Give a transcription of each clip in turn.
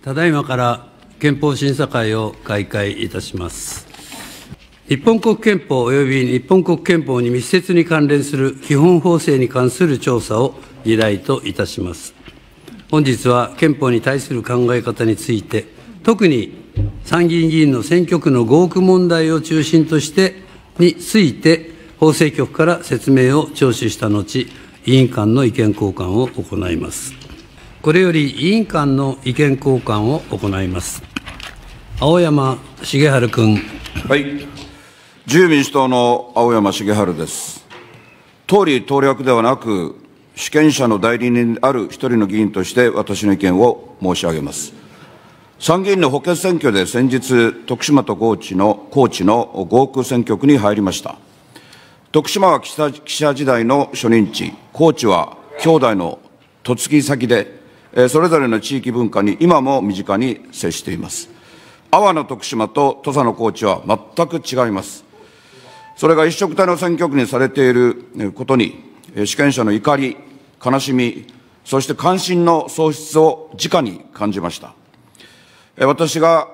ただいまから憲法審査会を開会いたします。日本国憲法及び日本国憲法に密接に関連する基本法制に関する調査を議題といたします。本日は憲法に対する考え方について、特に参議院議員の選挙区の合区問題を中心として、について法制局から説明を聴取した後、委員間の意見交換を行います。これより委員間の意見交換を行います。青山茂春君。はい。自由民主党の青山茂春です。党利党略ではなく、主権者の代理人である一人の議員として私の意見を申し上げます。参議院の補欠選挙で先日、徳島と高知の高知の合区選挙区に入りました。徳島は岸田時代の初任地、高知は兄弟の嫁ぎ先でえそれぞれの地域文化に今も身近に接しています。阿波の徳島と土佐の高知は全く違います。それが一色体の選挙区にされていることに、主権者の怒り、悲しみ、そして関心の喪失を直に感じました。私が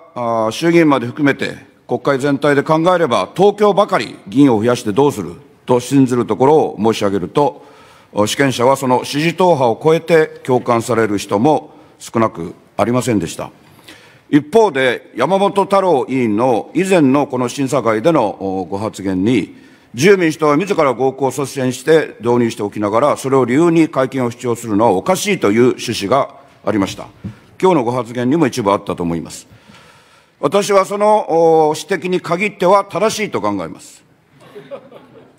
衆議院まで含めて国会全体で考えれば、東京ばかり議員を増やしてどうすると信ずるところを申し上げると、主権者はその支持党派を超えて共感される人も少なくありませんでした。一方で、山本太郎委員の以前のこの審査会でのご発言に、自由民主党は自ら合区を率先して導入しておきながら、それを理由に会見を主張するのはおかしいという趣旨がありました。今日のご発言にも一部あったと思います。私はその指摘に限っては正しいと考えます。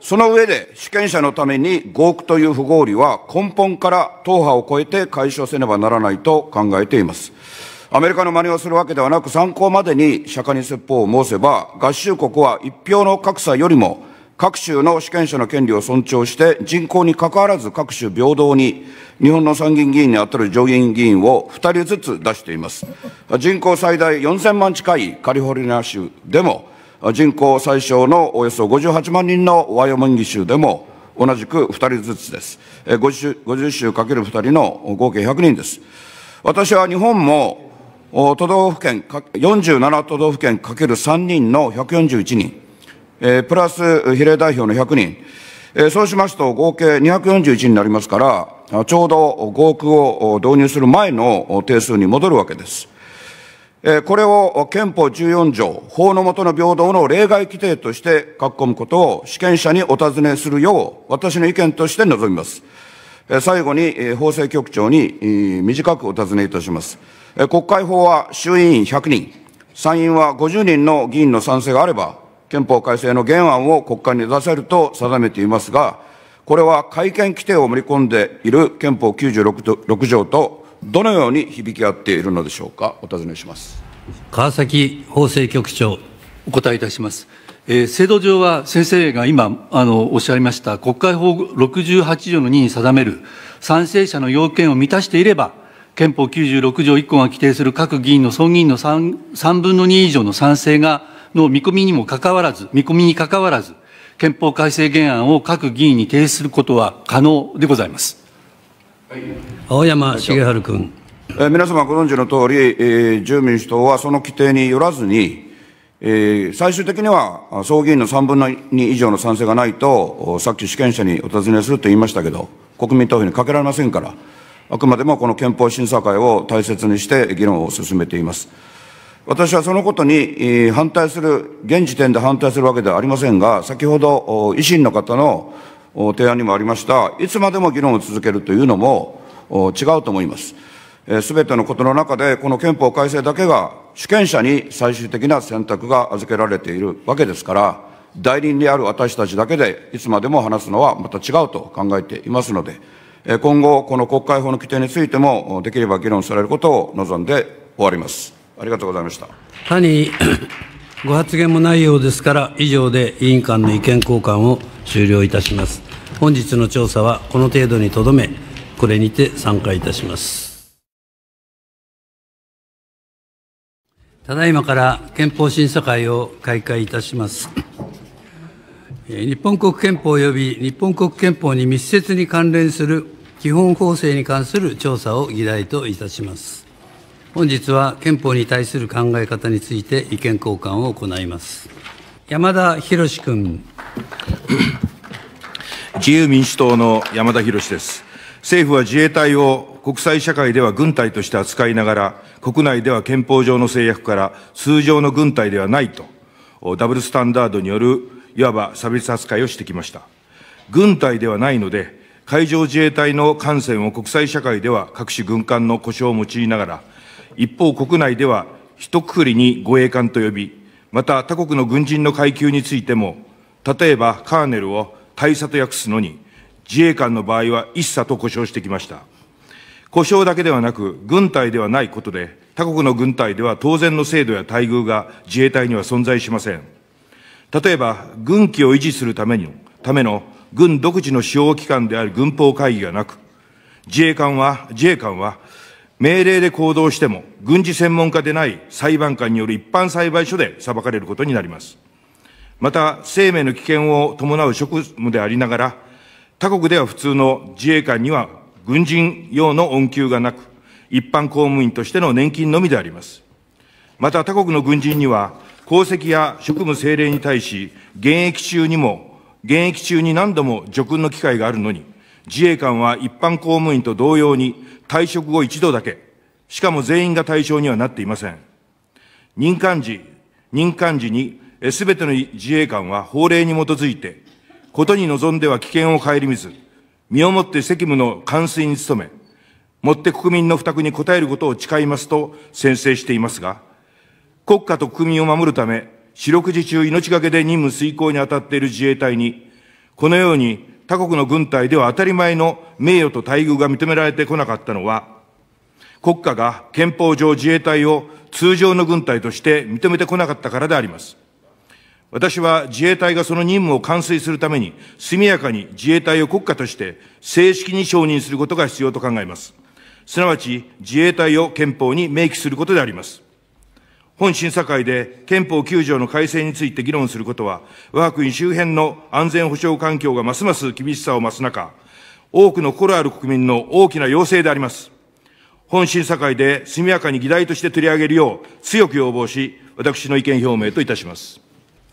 その上で、主権者のために合区という不合理は根本から党派を超えて解消せねばならないと考えています。アメリカの真似をするわけではなく、参考までに釈迦に説法を申せば、合衆国は一票の格差よりも、各州の主権者の権利を尊重して、人口に関わらず各州平等に、日本の参議院議員にあたる上院議員を2人ずつ出しています。人口最大4000万近いカリフォルニア州でも、人口最小のおよそ58万人のワイオミング州でも、同じく2人ずつです。50, 50州かける2人の合計100人です。私は日本も都道府県、47都道府県かける3人の141人、プラス比例代表の100人、そうしますと合計241になりますから、ちょうど合区を導入する前の定数に戻るわけです。これを憲法14条、法の下の平等の例外規定として書き込むことを主権者にお尋ねするよう、私の意見として臨みます。最後に法制局長に短くお尋ねいたします。国会法は衆院100人、参院は50人の議員の賛成があれば、憲法改正の原案を国会に出せると定めていますが、これは改憲規定を盛り込んでいる憲法96条とどのように響き合っているのでしょうか、お尋ねします川崎法制局長、お答えいたします。えー、制度上は先生が今あのおっしゃいました国会法68条の2に定める賛成者の要件を満たしていれば憲法96条1項が規定する各議員の総議員の 3, 3分の2以上の賛成がの見込みにもかかわらず、見込みにかかわらず、憲法改正原案を各議員に提出することは可能でございます。青山茂春君。え皆様ご存知の通り、えー、自由民主党はその規定によらずに、えー、最終的には総議員の3分の2以上の賛成がないと、さっき主権者にお尋ねすると言いましたけど、国民投票にかけられませんから、あくまでもこの憲法審査会を大切にして議論を進めています。私はそのことに反対する、現時点で反対するわけではありませんが、先ほど維新の方の提案にもありました、いつまでも議論を続けるというのも違うと思います。すべてのことの中で、この憲法改正だけが主権者に最終的な選択が預けられているわけですから、代理人である私たちだけでいつまでも話すのはまた違うと考えていますので、今後、この国会法の規定についても、できれば議論されることを望んで終わります。ありがとうございました。他にご発言もないようですから、以上で委員間の意見交換を終了いたします。本日の調査はこの程度にとどめこれにて参加いたしますただいまから憲法審査会を開会いたします日本国憲法及び日本国憲法に密接に関連する基本法制に関する調査を議題といたします本日は憲法に対する考え方について意見交換を行います山田博君自由民主党の山田博です。政府は自衛隊を国際社会では軍隊として扱いながら、国内では憲法上の制約から通常の軍隊ではないと、ダブルスタンダードによるいわば差別扱いをしてきました。軍隊ではないので、海上自衛隊の艦船を国際社会では各種軍艦の故障を用いながら、一方国内では一括りに護衛艦と呼び、また他国の軍人の階級についても、例えばカーネルを大佐と訳すのに、自衛官の場合は一佐と呼称してきました。呼称だけではなく、軍隊ではないことで、他国の軍隊では当然の制度や待遇が自衛隊には存在しません。例えば、軍機を維持するためにための軍独自の使用機関である軍法会議がなく、自衛官は、自衛官は、命令で行動しても、軍事専門家でない裁判官による一般裁判所で裁かれることになります。また生命の危険を伴う職務でありながら、他国では普通の自衛官には軍人用の恩給がなく、一般公務員としての年金のみであります。また他国の軍人には、功績や職務政令に対し、現役中にも、現役中に何度も叙勲の機会があるのに、自衛官は一般公務員と同様に退職後一度だけ、しかも全員が対象にはなっていません。任間時、任間時にすべての自衛官は法令に基づいて、ことに臨んでは危険を顧みず、身をもって責務の完遂に努め、もって国民の負託に応えることを誓いますと宣誓していますが、国家と国民を守るため、四六時中命がけで任務遂行に当たっている自衛隊に、このように他国の軍隊では当たり前の名誉と待遇が認められてこなかったのは、国家が憲法上自衛隊を通常の軍隊として認めてこなかったからであります。私は自衛隊がその任務を完遂するために、速やかに自衛隊を国家として正式に承認することが必要と考えます。すなわち、自衛隊を憲法に明記することであります。本審査会で憲法9条の改正について議論することは、我が国周辺の安全保障環境がますます厳しさを増す中、多くの心ある国民の大きな要請であります。本審査会で速やかに議題として取り上げるよう強く要望し、私の意見表明といたします。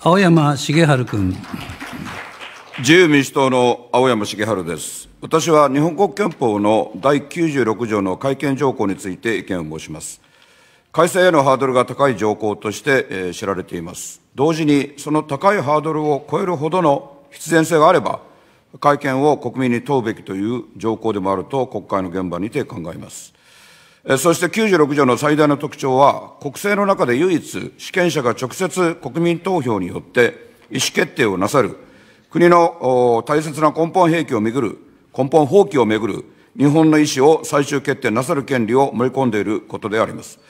青山茂春君。自由民主党の青山茂春です。私は日本国憲法の第96条の改憲条項について意見を申します。改正へのハードルが高い条項として知られています。同時に、その高いハードルを超えるほどの必然性があれば、改憲を国民に問うべきという条項でもあると国会の現場にて考えます。そして96条の最大の特徴は、国政の中で唯一、主権者が直接国民投票によって意思決定をなさる、国の大切な根本兵器をめぐる、根本放棄をめぐる、日本の意思を最終決定なさる権利を盛り込んでいることであります。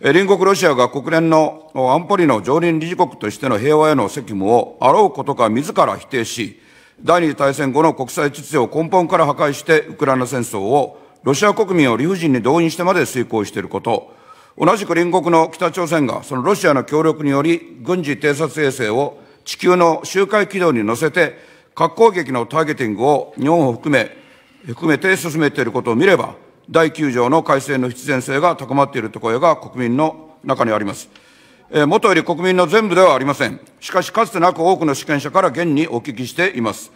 隣国ロシアが国連の安保理の常任理事国としての平和への責務をあろうことか自ら否定し、第二次大戦後の国際秩序を根本から破壊してウクライナ戦争をロシア国民を理不尽に動員してまで遂行していること、同じく隣国の北朝鮮がそのロシアの協力により軍事偵察衛星を地球の周回軌道に乗せて核攻撃のターゲティングを日本を含め、含めて進めていることを見れば、第9条の改正の必然性が高まっているところが国民の中にあります。えー、もとより国民の全部ではありません。しかし、かつてなく多くの主権者から現にお聞きしています。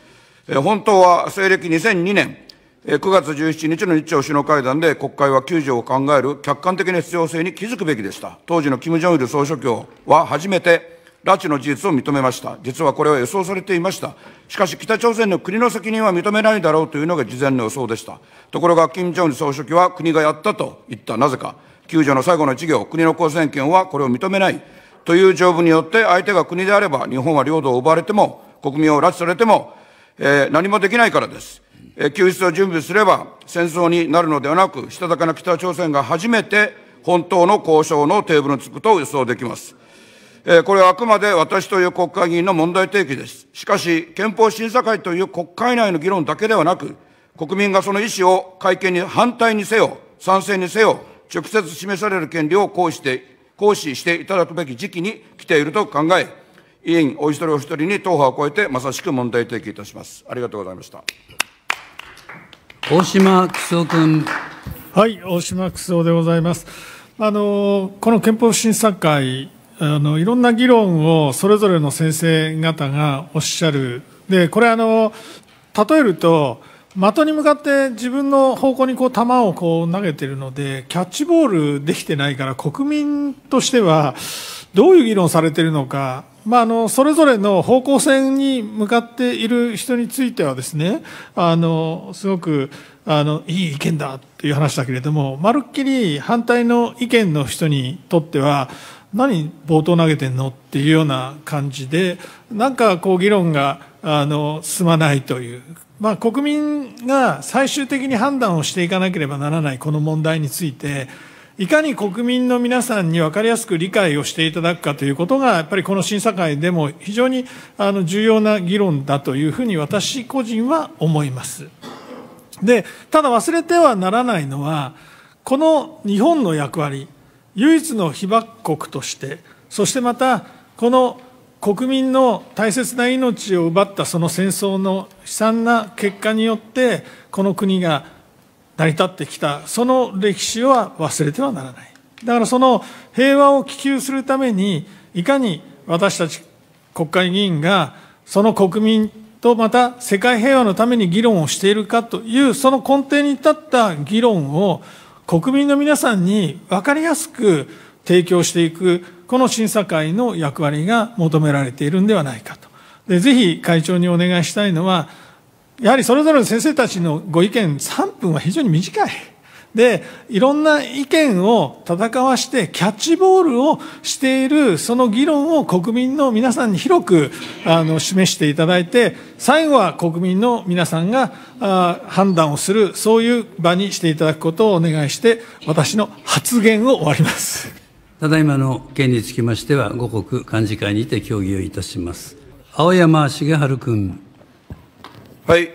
えー、本当は西暦2002年、9月17日の日朝首脳会談で国会は9条を考える客観的な必要性に気づくべきでした。当時の金正日総書記は初めて拉致の事実を認めました。実はこれは予想されていました。しかし北朝鮮の国の責任は認めないだろうというのが事前の予想でした。ところが金正日総書記は国がやったと言った。なぜか。9条の最後の事業、国の公選権はこれを認めない。という条文によって相手が国であれば日本は領土を奪われても国民を拉致されても、えー、何もできないからです。救出を準備すれば戦争になるのではなく、したたかな北朝鮮が初めて本当の交渉のテーブルにつくと予想できます。これはあくまで私という国会議員の問題提起です。しかし、憲法審査会という国会内の議論だけではなく、国民がその意思を会見に反対にせよ、賛成にせよ、直接示される権利を行使して、行使していただくべき時期に来ていると考え、委員お一人お一人に党派を超えてまさしく問題提起いたします。ありがとうございました。大島久夫君。はい、大島久夫でございます。あのこの憲法審査会あのいろんな議論をそれぞれの先生方がおっしゃる。でこれあの例えると。的に向かって自分の方向にこう球をこう投げてるのでキャッチボールできてないから国民としてはどういう議論されてるのかまあ、あのそれぞれの方向性に向かっている人についてはですねあのすごくあのいい意見だっていう話だけれどもまるっきり反対の意見の人にとっては何冒頭投げてんのっていうような感じでなんかこう議論があの進まないという、まあ、国民が最終的に判断をしていかなければならないこの問題についていかに国民の皆さんに分かりやすく理解をしていただくかということが、やっぱりこの審査会でも非常にあの重要な議論だというふうに私個人は思います。で、ただ忘れてはならないのは、この日本の役割、唯一の被爆国として、そしてまた、この国民の大切な命を奪ったその戦争の悲惨な結果によって、この国が成り立ってきたその歴史は忘れてはならないだからその平和を希求するためにいかに私たち国会議員がその国民とまた世界平和のために議論をしているかというその根底に立った議論を国民の皆さんに分かりやすく提供していくこの審査会の役割が求められているんではないかとでぜひ会長にお願いしたいのはやはりそれぞれの先生たちのご意見3分は非常に短い。でいろんな意見を戦わしてキャッチボールをしているその議論を国民の皆さんに広くあの示していただいて最後は国民の皆さんがあ判断をするそういう場にしていただくことをお願いして私の発言を終わりますただいまの件につきましては五国幹事会にて協議をいたします青山茂春君はい、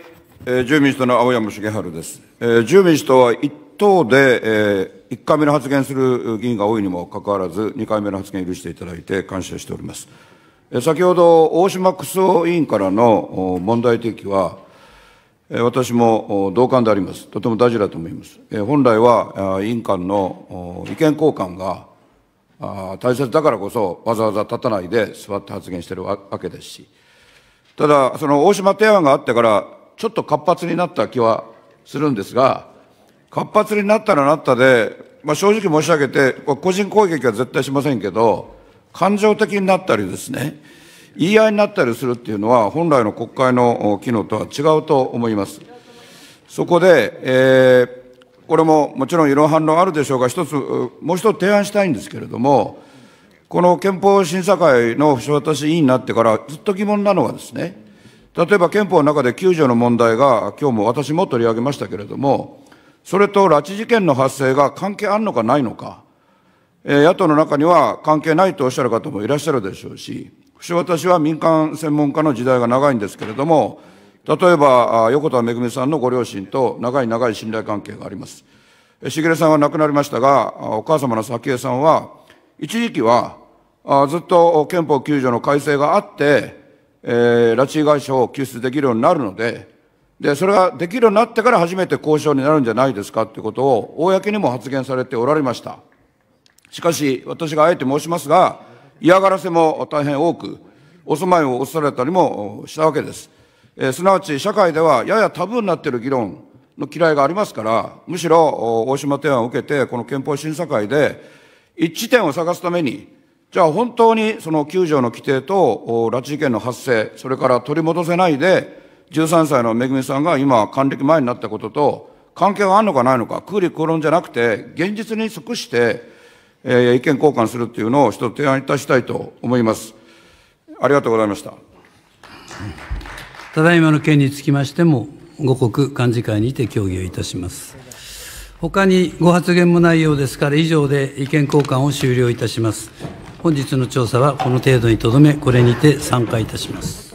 えー、自由民主党の青山茂春です。えー、自由民主党は一党で、えー、1回目の発言する議員が多いにもかかわらず、2回目の発言を許していただいて感謝しております。えー、先ほど、大島楠夫委員からの問題提起は、えー、私も同感であります。とても大事だと思います。えー、本来は、委員間の意見交換があ大切だからこそ、わざわざ立たないで座って発言しているわけですし、ただ、その大島提案があってから、ちょっと活発になった気はするんですが、活発になったらなったで、まあ、正直申し上げて、個人攻撃は絶対しませんけど、感情的になったりですね、言い合いになったりするっていうのは、本来の国会の機能とは違うと思います。そこで、えー、これももちろん異論反論あるでしょうが、一つ、もう一つ提案したいんですけれども、この憲法審査会の私、委員になってからずっと疑問なのはですね、例えば憲法の中で9条の問題が、今日も私も取り上げましたけれども、それと拉致事件の発生が関係あるのかないのか、えー、野党の中には関係ないとおっしゃる方もいらっしゃるでしょうし、不私は民間専門家の時代が長いんですけれども、例えば横田めぐみさんのご両親と長い長い信頼関係があります。しげれさんは亡くなりましたが、お母様の早紀江さんは、一時期はあずっと憲法9条の改正があって、えー、拉致被害者を救出できるようになるので、で、それができるようになってから初めて交渉になるんじゃないですかということを、公にも発言されておられました。しかし、私があえて申しますが、嫌がらせも大変多く、お住まいを移されたりもしたわけです。えー、すなわち、社会ではややタブーになっている議論の嫌いがありますから、むしろ大島提案を受けて、この憲法審査会で一致点を探すために、じゃあ本当にその9条の規定と拉致事件の発生、それから取り戻せないで、13歳のめぐみさんが今、還暦前になったことと、関係があるのかないのか、空理空論じゃなくて、現実に即して、えー、意見交換するっていうのを一つ提案いたしたいと思います。ありがとうございました。ただいまの件につきましても、五国幹事会にて協議をいたします。他にご発言もないようですから、以上で意見交換を終了いたします。本日の調査はこの程度にとどめこれにて散会いたします